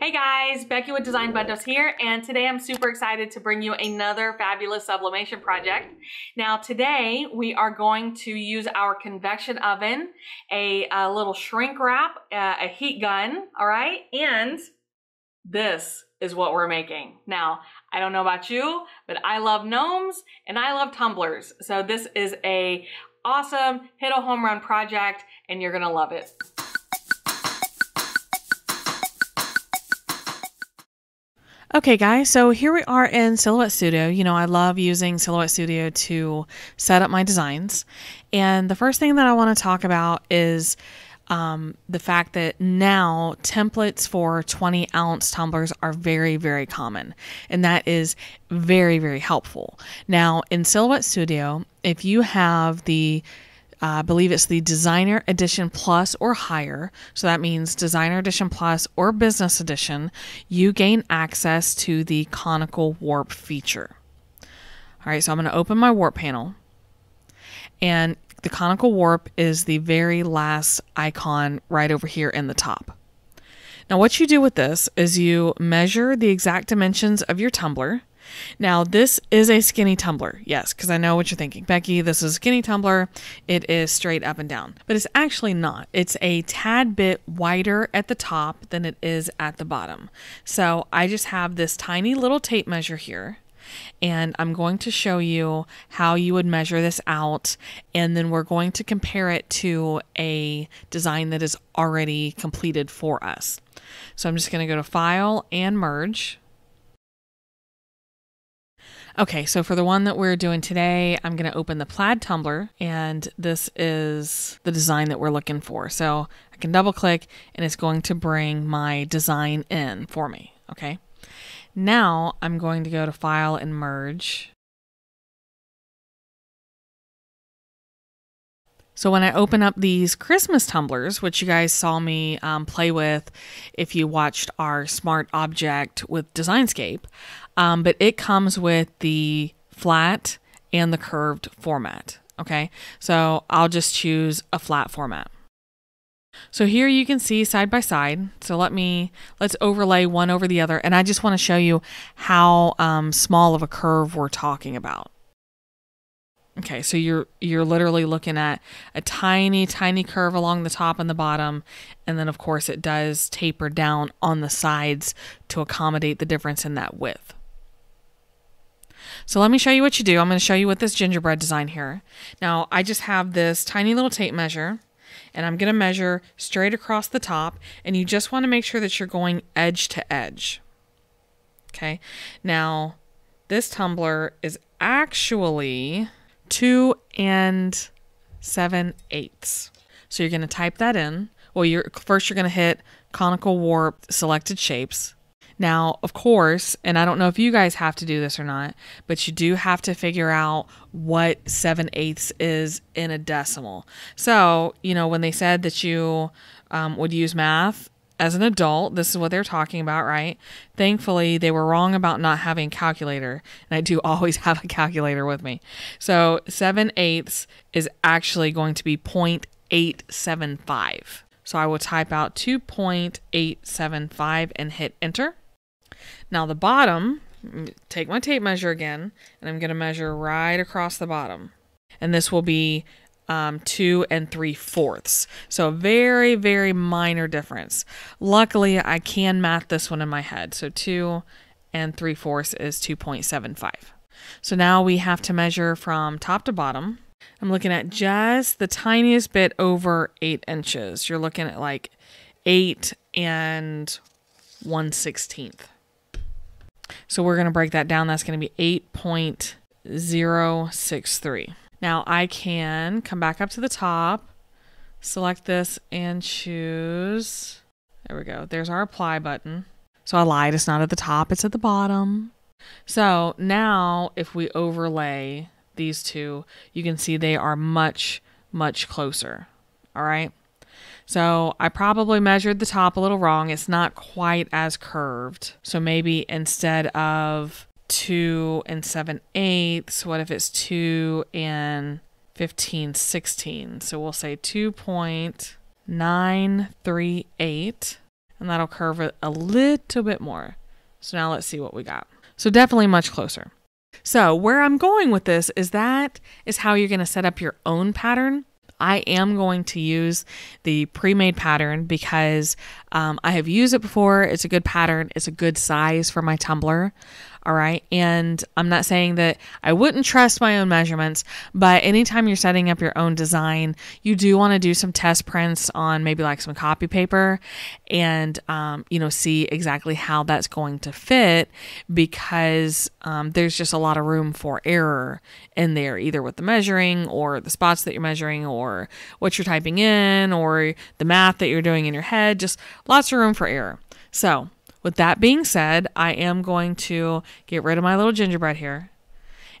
Hey guys, Becky with Design Bundles here, and today I'm super excited to bring you another fabulous sublimation project. Now today we are going to use our convection oven, a, a little shrink wrap, uh, a heat gun, all right, and this is what we're making. Now, I don't know about you, but I love gnomes and I love tumblers. So this is a awesome hit a home run project and you're gonna love it. Okay, guys, so here we are in Silhouette Studio. You know, I love using Silhouette Studio to set up my designs. And the first thing that I want to talk about is um, the fact that now templates for 20 ounce tumblers are very, very common. And that is very, very helpful. Now, in Silhouette Studio, if you have the uh, I believe it's the Designer Edition Plus or higher. So that means Designer Edition Plus or Business Edition, you gain access to the conical warp feature. All right, so I'm going to open my warp panel. And the conical warp is the very last icon right over here in the top. Now, what you do with this is you measure the exact dimensions of your tumbler. Now, this is a skinny tumbler, yes, because I know what you're thinking. Becky, this is a skinny tumbler. It is straight up and down, but it's actually not. It's a tad bit wider at the top than it is at the bottom. So I just have this tiny little tape measure here and I'm going to show you how you would measure this out and then we're going to compare it to a design that is already completed for us. So I'm just going to go to file and merge Okay, so for the one that we're doing today, I'm going to open the plaid tumbler, and this is the design that we're looking for. So I can double click, and it's going to bring my design in for me. Okay, now I'm going to go to File and Merge, So when I open up these Christmas tumblers, which you guys saw me um, play with if you watched our smart object with Designscape, um, but it comes with the flat and the curved format. Okay, so I'll just choose a flat format. So here you can see side by side. So let me, let's overlay one over the other. And I just want to show you how um, small of a curve we're talking about. Okay, so you're you're literally looking at a tiny tiny curve along the top and the bottom and then of course it does taper down on the sides to accommodate the difference in that width. So let me show you what you do. I'm going to show you with this gingerbread design here. Now, I just have this tiny little tape measure and I'm going to measure straight across the top and you just want to make sure that you're going edge to edge. Okay? Now, this tumbler is actually two and seven eighths. So you're going to type that in. Well, you're first you're going to hit conical warp selected shapes. Now, of course, and I don't know if you guys have to do this or not, but you do have to figure out what 7 eighths is in a decimal. So, you know, when they said that you um, would use math as an adult, this is what they're talking about, right? Thankfully, they were wrong about not having a calculator. And I do always have a calculator with me. So 7 eighths is actually going to be 0.875. So I will type out 2.875 and hit enter. Now the bottom, mm, take my tape measure again, and I'm going to measure right across the bottom. And this will be um, two and three fourths. So very, very minor difference. Luckily, I can math this one in my head. So two and three fourths is 2.75. So now we have to measure from top to bottom. I'm looking at just the tiniest bit over eight inches. You're looking at like eight and one sixteenth. So we're going to break that down. That's going to be 8.063. Now I can come back up to the top, select this and choose. There we go. There's our apply button. So I lied. It's not at the top. It's at the bottom. So now if we overlay these two, you can see they are much, much closer. All right. So I probably measured the top a little wrong. It's not quite as curved. So maybe instead of 2 and 7 eighths? What if it's 2 and 15 16? So we'll say 2.938, and that'll curve it a little bit more. So now let's see what we got. So definitely much closer. So where I'm going with this is that is how you're going to set up your own pattern. I am going to use the pre-made pattern because um, I have used it before. It's a good pattern. It's a good size for my tumbler. All right. And I'm not saying that I wouldn't trust my own measurements, but anytime you're setting up your own design, you do want to do some test prints on maybe like some copy paper and, um, you know, see exactly how that's going to fit because um, there's just a lot of room for error in there, either with the measuring or the spots that you're measuring or what you're typing in or the math that you're doing in your head. Just lots of room for error. So, with that being said, I am going to get rid of my little gingerbread here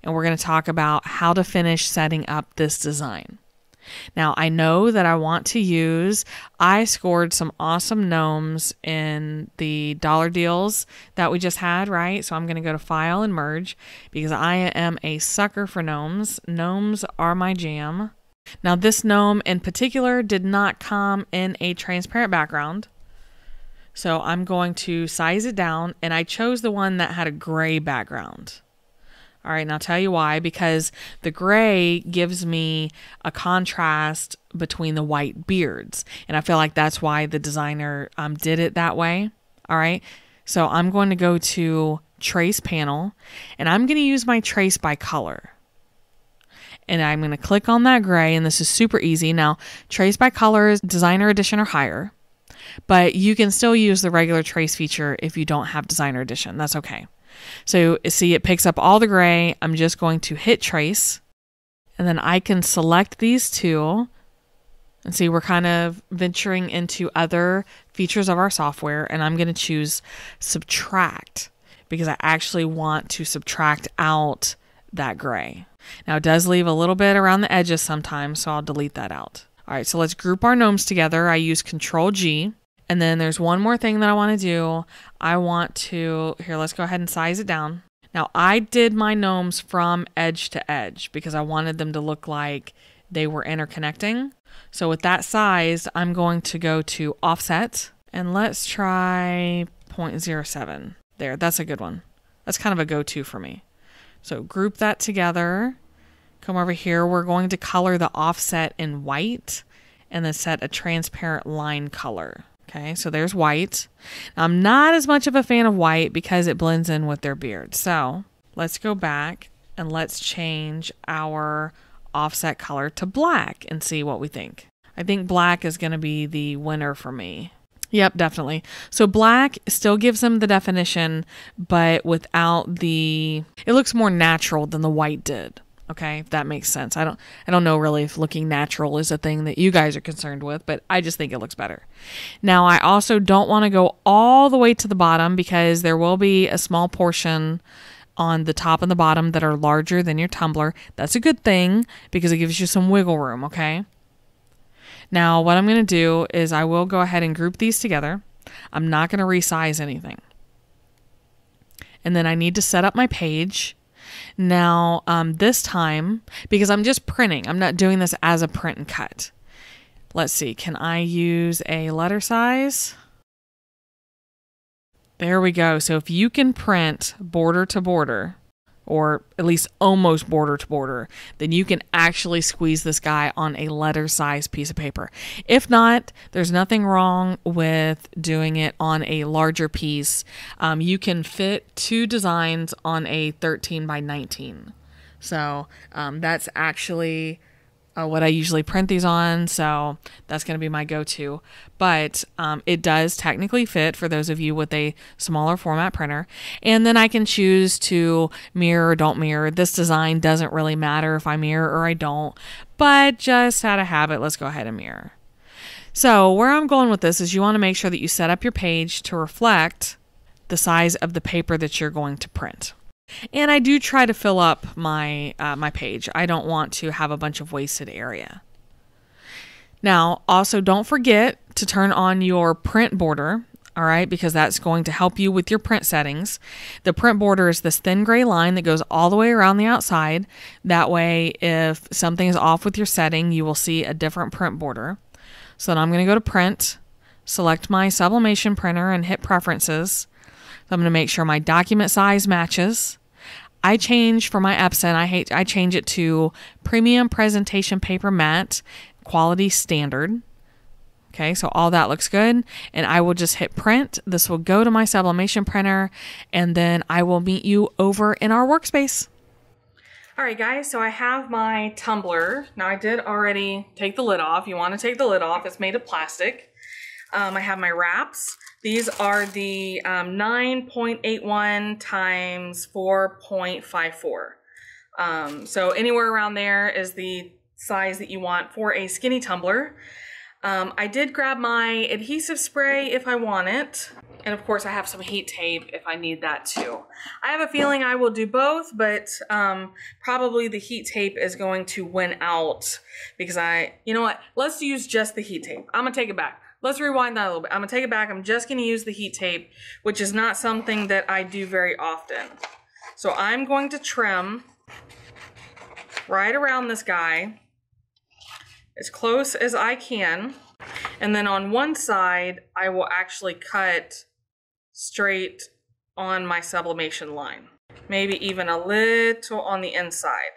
and we're going to talk about how to finish setting up this design. Now, I know that I want to use, I scored some awesome gnomes in the dollar deals that we just had, right? So I'm going to go to file and merge because I am a sucker for gnomes. Gnomes are my jam. Now, this gnome in particular did not come in a transparent background. So I'm going to size it down and I chose the one that had a gray background. All right, and I'll tell you why because the gray gives me a contrast between the white beards. And I feel like that's why the designer um, did it that way. All right, so I'm going to go to trace panel and I'm going to use my trace by color. And I'm going to click on that gray, and this is super easy. Now, trace by color is designer edition or higher but you can still use the regular trace feature if you don't have designer edition. That's okay. So see, it picks up all the gray. I'm just going to hit trace and then I can select these two and see, we're kind of venturing into other features of our software and I'm going to choose subtract because I actually want to subtract out that gray. Now it does leave a little bit around the edges sometimes, so I'll delete that out. All right, so let's group our gnomes together. I use Control G and then there's one more thing that I want to do. I want to, here, let's go ahead and size it down. Now, I did my gnomes from edge to edge because I wanted them to look like they were interconnecting. So with that size, I'm going to go to offset and let's try 0.07. There, that's a good one. That's kind of a go-to for me. So group that together. Come over here. We're going to color the offset in white and then set a transparent line color. Okay, so there's white. I'm not as much of a fan of white because it blends in with their beard. So let's go back and let's change our offset color to black and see what we think. I think black is going to be the winner for me. Yep, definitely. So black still gives them the definition, but without the, it looks more natural than the white did. Okay, if that makes sense. I don't I don't know really if looking natural is a thing that you guys are concerned with, but I just think it looks better. Now, I also don't want to go all the way to the bottom because there will be a small portion on the top and the bottom that are larger than your tumbler. That's a good thing because it gives you some wiggle room, okay? Now, what I'm going to do is I will go ahead and group these together. I'm not going to resize anything. And then I need to set up my page now, um, this time, because I'm just printing, I'm not doing this as a print and cut. Let's see, can I use a letter size? There we go. So if you can print border to border, or at least almost border to border, then you can actually squeeze this guy on a letter size piece of paper. If not, there's nothing wrong with doing it on a larger piece. Um, you can fit two designs on a 13 by 19. So um, that's actually uh, what I usually print these on, so that's going to be my go-to. But um, it does technically fit for those of you with a smaller format printer. And then I can choose to mirror or don't mirror. This design doesn't really matter if I mirror or I don't, but just out of habit, let's go ahead and mirror. So where I'm going with this is you want to make sure that you set up your page to reflect the size of the paper that you're going to print. And I do try to fill up my uh, my page. I don't want to have a bunch of wasted area. Now, also don't forget to turn on your print border, all right, because that's going to help you with your print settings. The print border is this thin gray line that goes all the way around the outside. That way, if something is off with your setting, you will see a different print border. So then I'm going to go to print, select my sublimation printer, and hit preferences. So I'm going to make sure my document size matches. I change for my Epson, I hate I change it to premium presentation paper matte quality standard. Okay, so all that looks good. And I will just hit print. This will go to my sublimation printer, and then I will meet you over in our workspace. All right, guys, so I have my tumbler. Now, I did already take the lid off. You want to take the lid off. It's made of plastic. Um, I have my wraps. These are the um, 9.81 times 4.54. Um, so anywhere around there is the size that you want for a skinny tumbler. Um, I did grab my adhesive spray if I want it. And of course I have some heat tape if I need that too. I have a feeling I will do both, but um, probably the heat tape is going to win out because I, you know what, let's use just the heat tape. I'm gonna take it back let's rewind that a little bit. I'm gonna take it back. I'm just gonna use the heat tape, which is not something that I do very often. So I'm going to trim right around this guy as close as I can. And then on one side, I will actually cut straight on my sublimation line. Maybe even a little on the inside.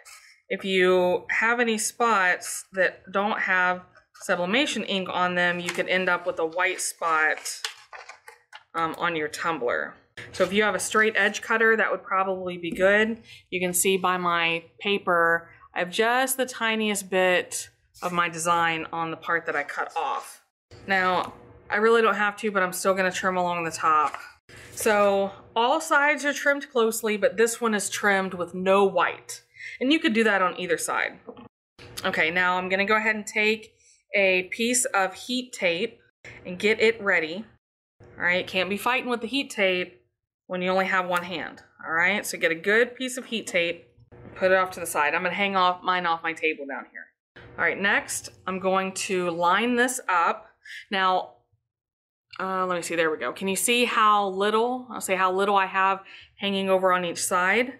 If you have any spots that don't have sublimation ink on them, you could end up with a white spot um, on your tumbler. So if you have a straight edge cutter, that would probably be good. You can see by my paper, I have just the tiniest bit of my design on the part that I cut off. Now, I really don't have to, but I'm still gonna trim along the top. So all sides are trimmed closely, but this one is trimmed with no white. And you could do that on either side. Okay, now I'm gonna go ahead and take a piece of heat tape and get it ready. All right, can't be fighting with the heat tape when you only have one hand. All right, so get a good piece of heat tape, put it off to the side. I'm gonna hang off mine off my table down here. All right, next I'm going to line this up. Now, uh, let me see, there we go. Can you see how little, I'll say how little I have hanging over on each side?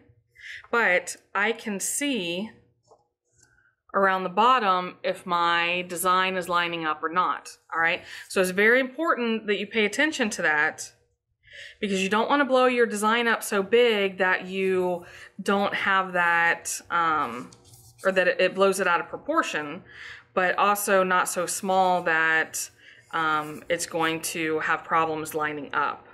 But I can see around the bottom if my design is lining up or not, all right? So it's very important that you pay attention to that because you don't want to blow your design up so big that you don't have that, um, or that it blows it out of proportion, but also not so small that um, it's going to have problems lining up.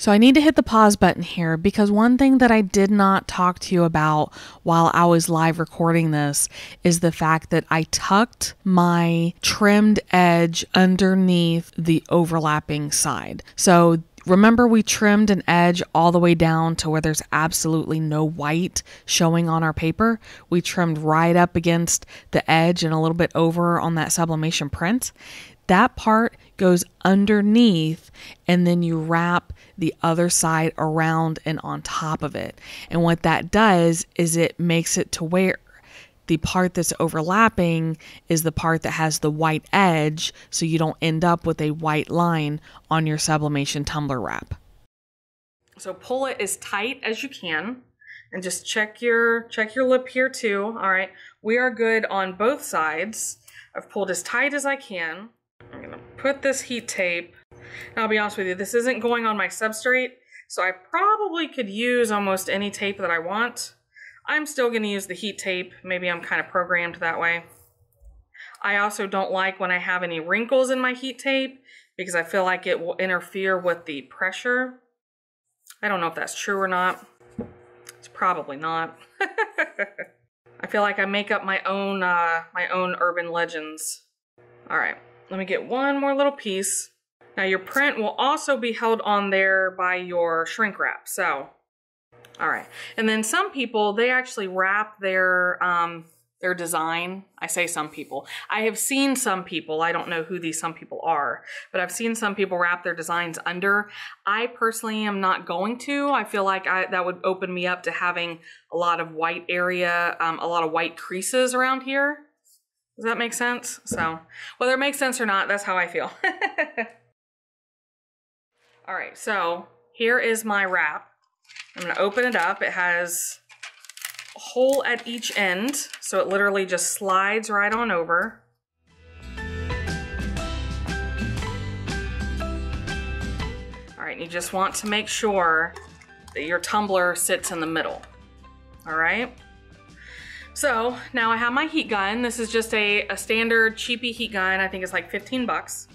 So I need to hit the pause button here because one thing that I did not talk to you about while I was live recording this is the fact that I tucked my trimmed edge underneath the overlapping side. So Remember, we trimmed an edge all the way down to where there's absolutely no white showing on our paper. We trimmed right up against the edge and a little bit over on that sublimation print. That part goes underneath, and then you wrap the other side around and on top of it. And what that does is it makes it to where the part that's overlapping is the part that has the white edge, so you don't end up with a white line on your sublimation tumbler wrap. So pull it as tight as you can and just check your check your lip here too. All right, we are good on both sides. I've pulled as tight as I can. I'm gonna put this heat tape. And I'll be honest with you, this isn't going on my substrate, so I probably could use almost any tape that I want. I'm still gonna use the heat tape. Maybe I'm kind of programmed that way. I also don't like when I have any wrinkles in my heat tape because I feel like it will interfere with the pressure. I don't know if that's true or not. It's probably not. I feel like I make up my own uh, my own urban legends. All right. Let me get one more little piece. Now your print will also be held on there by your shrink wrap. So, all right. And then some people, they actually wrap their, um, their design. I say some people. I have seen some people, I don't know who these some people are, but I've seen some people wrap their designs under. I personally am not going to. I feel like I, that would open me up to having a lot of white area, um, a lot of white creases around here. Does that make sense? So, whether it makes sense or not, that's how I feel. All right, so here is my wrap. I'm gonna open it up. It has a hole at each end, so it literally just slides right on over. All right, you just want to make sure that your tumbler sits in the middle, all right? So now I have my heat gun. This is just a, a standard cheapy heat gun. I think it's like 15 bucks.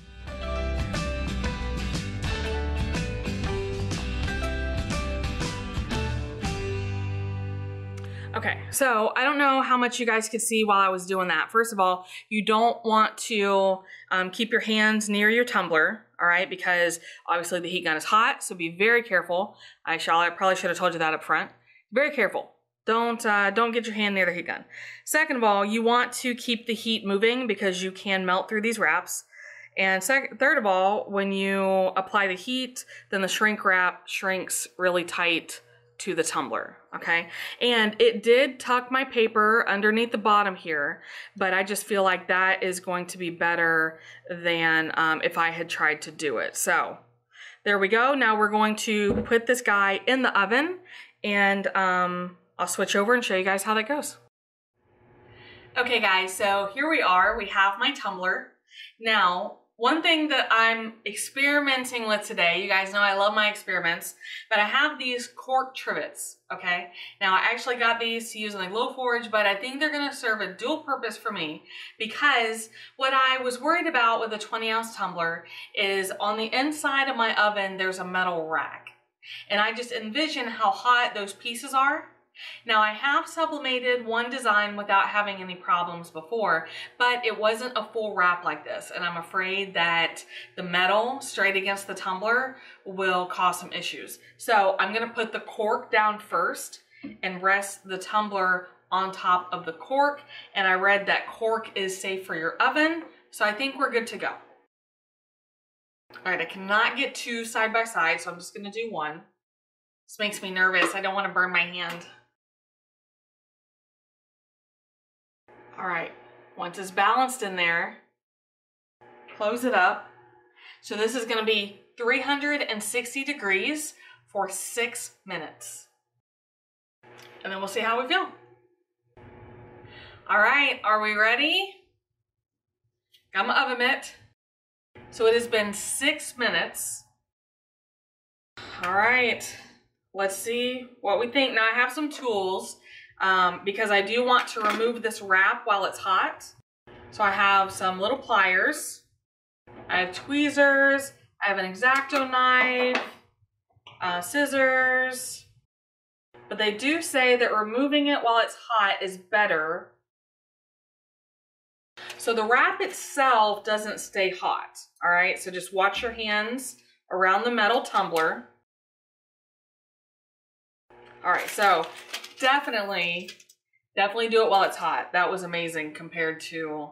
Okay, so I don't know how much you guys could see while I was doing that. First of all, you don't want to um, keep your hands near your tumbler, all right, because obviously the heat gun is hot, so be very careful. I, shall, I probably should have told you that up front. Very careful. Don't uh, don't get your hand near the heat gun. Second of all, you want to keep the heat moving because you can melt through these wraps. And third of all, when you apply the heat, then the shrink wrap shrinks really tight to the tumbler, okay? And it did tuck my paper underneath the bottom here, but I just feel like that is going to be better than um, if I had tried to do it. So there we go. Now we're going to put this guy in the oven and um, I'll switch over and show you guys how that goes. Okay guys, so here we are. We have my tumbler. Now, one thing that I'm experimenting with today, you guys know I love my experiments, but I have these cork trivets, okay? Now I actually got these to use in the glow forge, but I think they're gonna serve a dual purpose for me because what I was worried about with a 20 ounce tumbler is on the inside of my oven, there's a metal rack. And I just envision how hot those pieces are now I have sublimated one design without having any problems before, but it wasn't a full wrap like this. And I'm afraid that the metal straight against the tumbler will cause some issues. So I'm gonna put the cork down first and rest the tumbler on top of the cork. And I read that cork is safe for your oven. So I think we're good to go. All right, I cannot get two side by side, so I'm just gonna do one. This makes me nervous. I don't wanna burn my hand. All right, once it's balanced in there, close it up. So this is gonna be 360 degrees for six minutes. And then we'll see how we feel. All right, are we ready? Got my oven mitt. So it has been six minutes. All right, let's see what we think. Now I have some tools um, because I do want to remove this wrap while it's hot. So I have some little pliers, I have tweezers, I have an X-Acto knife, uh, scissors, but they do say that removing it while it's hot is better. So the wrap itself doesn't stay hot, all right? So just watch your hands around the metal tumbler. All right, so definitely, definitely do it while it's hot. That was amazing compared to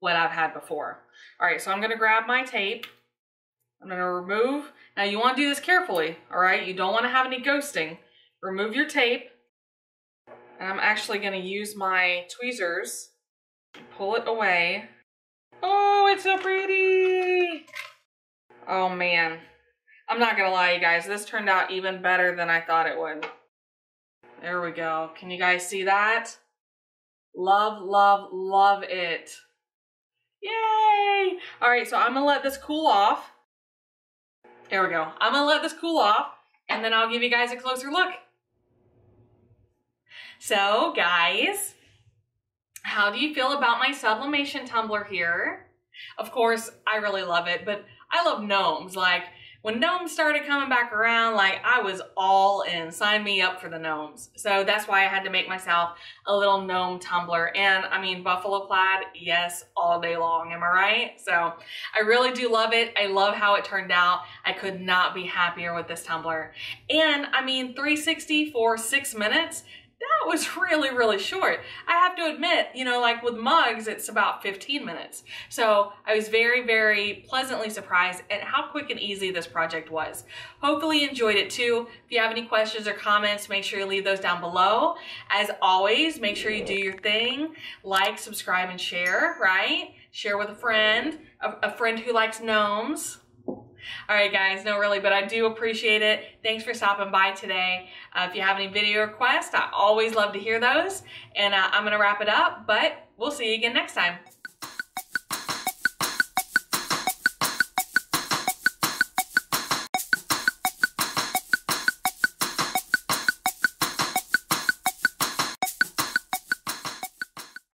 what I've had before. All right, so I'm gonna grab my tape. I'm gonna remove, now you wanna do this carefully, all right? You don't wanna have any ghosting. Remove your tape, and I'm actually gonna use my tweezers, pull it away. Oh, it's so pretty! Oh man, I'm not gonna lie you guys, this turned out even better than I thought it would. There we go. Can you guys see that? Love, love, love it. Yay! All right, so I'm gonna let this cool off. There we go. I'm gonna let this cool off and then I'll give you guys a closer look. So guys, how do you feel about my sublimation tumbler here? Of course, I really love it, but I love gnomes. Like, when gnomes started coming back around, like I was all in. Sign me up for the gnomes. So that's why I had to make myself a little gnome tumbler. And I mean, buffalo plaid, yes, all day long. Am I right? So I really do love it. I love how it turned out. I could not be happier with this tumbler. And I mean, 360 for six minutes that was really, really short. I have to admit, you know, like with mugs, it's about 15 minutes. So I was very, very pleasantly surprised at how quick and easy this project was. Hopefully you enjoyed it too. If you have any questions or comments, make sure you leave those down below. As always, make sure you do your thing. Like, subscribe, and share, right? Share with a friend, a, a friend who likes gnomes. All right, guys, no, really, but I do appreciate it. Thanks for stopping by today. Uh, if you have any video requests, I always love to hear those. And uh, I'm going to wrap it up, but we'll see you again next time.